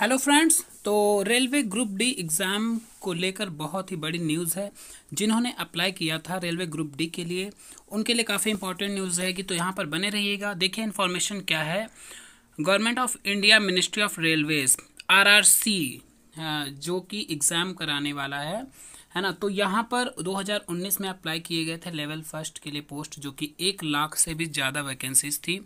hello friends तो railway group D exam को लेकर बहुत ही बड़ी न्यूज़ है जिन्होंने अप्लाई किया था रेलवे ग्रुप डी के लिए उनके लिए काफ़ी इंपॉर्टेंट न्यूज़ रहेगी तो यहाँ पर बने रहिएगा देखिए इन्फॉर्मेशन क्या है government of India ministry of railways RRC जो कि एग्ज़ाम कराने वाला है है ना तो यहाँ पर 2019 में अप्लाई किए गए थे लेवल फर्स्ट के लिए पोस्ट जो कि एक लाख से भी ज़्यादा वैकेंसीज थी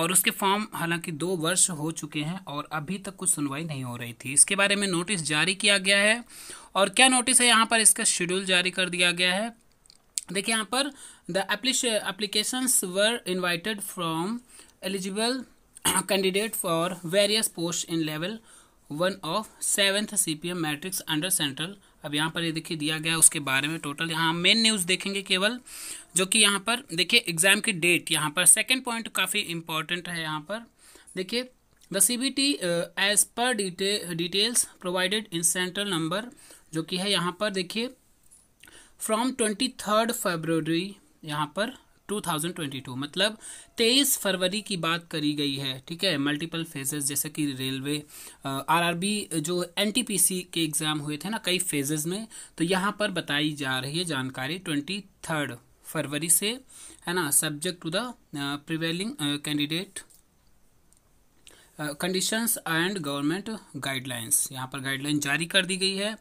और उसके फॉर्म हालांकि दो वर्ष हो चुके हैं और अभी तक कुछ सुनवाई नहीं हो रही थी इसके बारे में नोटिस जारी किया गया है और क्या नोटिस है यहाँ पर इसका शेड्यूल जारी कर दिया गया है देखिए यहाँ पर the applications were invited from eligible candidate for various post in level one of seventh CPM matrix under central अब यहाँ पर ये देखिए दिया गया उसके बारे में टोटल यहाँ मेन न्यूज़ देखेंगे केवल जो कि यहाँ पर देखिए एग्जाम की डेट यहाँ पर सेकेंड पॉइंट काफ़ी इंपॉर्टेंट है यहाँ पर देखिए the C B T as per details provided in central number जो कि है यहाँ पर देखिए फ्रॉम ट्वेंटी थर्ड फेबररी यहाँ पर 2022 मतलब 23 फरवरी की बात करी गई है ठीक है मल्टीपल फेजेस जैसे कि रेलवे आरआरबी uh, जो एनटीपीसी के एग्ज़ाम हुए थे ना कई फेजेस में तो यहाँ पर बताई जा रही है जानकारी ट्वेंटी थर्ड फरवरी से है ना subject to the prevailing candidate conditions and government guidelines यहाँ पर गाइडलाइन जारी कर दी गई है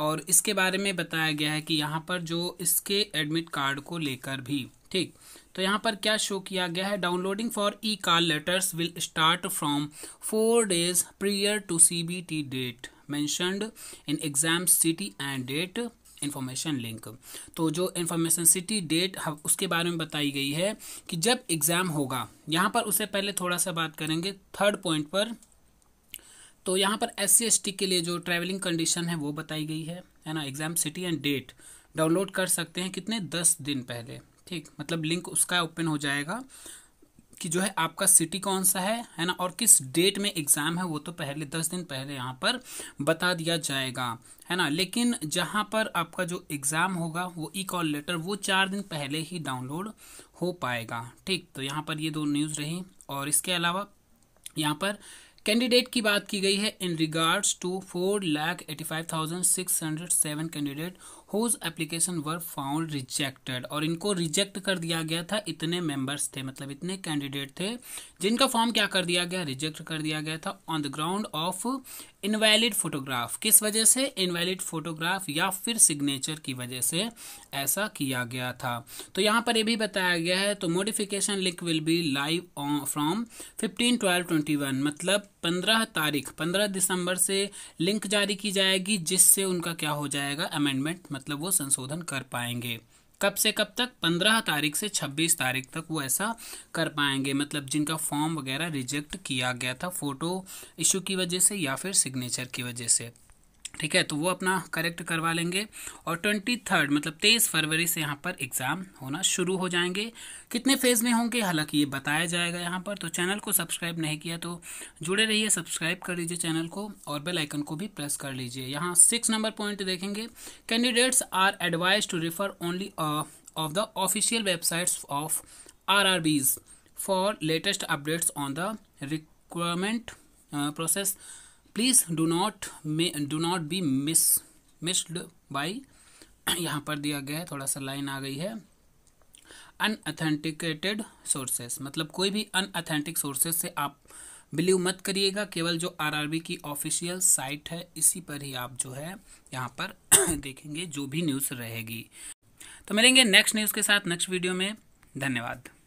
और इसके बारे में बताया गया है कि यहाँ पर जो इसके एडमिट कार्ड को लेकर भी ठीक तो यहाँ पर क्या शो किया गया है downloading for E car letters will start from four days prior to C B T date mentioned in exam city and date information link तो जो इन्फॉर्मेशन सिटी डेट उसके बारे में बताई गई है कि जब एग्ज़ाम होगा यहाँ पर उससे पहले थोड़ा सा बात करेंगे थर्ड पॉइंट पर तो यहाँ पर एस सी के लिए जो ट्रैवलिंग कंडीशन है वो बताई गई है है ना exam city and date download कर सकते हैं कितने दस दिन पहले ठीक मतलब लिंक उसका ओपन हो जाएगा कि जो है आपका सिटी कौन सा है है ना और किस डेट में एग्ज़ाम है वो तो पहले दस दिन पहले यहाँ पर बता दिया जाएगा है ना लेकिन जहाँ पर आपका जो एग्ज़ाम होगा वो ई कॉल लेटर वो चार दिन पहले ही डाउनलोड हो पाएगा ठीक तो यहाँ पर ये दो न्यूज़ रही और इसके अलावा यहाँ पर कैंडिडेट की बात की गई है in regards to four lakh eighty five thousand six hundred seven candidate whose application were found rejected और इनको रिजेक्ट कर दिया गया था इतने मेंबर्स थे मतलब इतने कैंडिडेट थे जिनका फॉर्म क्या कर दिया गया रिजेक्ट कर दिया गया था on the ground of invalid photograph किस वजह से इनवैलिड फोटोग्राफ या फिर सिग्नेचर की वजह से ऐसा किया गया था तो यहाँ पर ये भी बताया गया है तो modification link will be live from fifteen twelve twenty one मतलब पंद्रह तारीख पंद्रह दिसंबर से लिंक जारी की जाएगी जिससे उनका क्या हो जाएगा अमेंडमेंट मतलब वो संशोधन कर पाएंगे कब से कब तक पंद्रह तारीख से छब्बीस तारीख तक वो ऐसा कर पाएंगे मतलब जिनका फॉर्म वगैरह रिजेक्ट किया गया था फोटो इशू की वजह से या फिर सिग्नेचर की वजह से ठीक है तो वो अपना करेक्ट करवा लेंगे और ट्वेंटी थर्ड मतलब तेईस फरवरी से यहाँ पर एग्ज़ाम होना शुरू हो जाएंगे कितने फेज़ में होंगे हालांकि ये बताया जाएगा यहाँ पर तो चैनल को सब्सक्राइब नहीं किया तो जुड़े रहिए सब्सक्राइब कर लीजिए चैनल को और बेल आइकन को भी प्रेस कर लीजिए यहाँ सिक्स नंबर पॉइंट देखेंगे candidates are advise to refer only of the official websites of R R Bs for latest updates on the requirement process please do not do not be miss missed by यहाँ पर दिया गया है थोड़ा सा line आ गई है unauthenticated sources मतलब कोई भी अनऑथेंटिक सोर्सेस से आप बिलीव मत करिएगा केवल जो आरआरबी की ऑफिशियल साइट है इसी पर ही आप जो है यहाँ पर देखेंगे जो भी न्यूज़ रहेगी तो मिलेंगे नेक्स्ट न्यूज़ के साथ नेक्स्ट वीडियो में धन्यवाद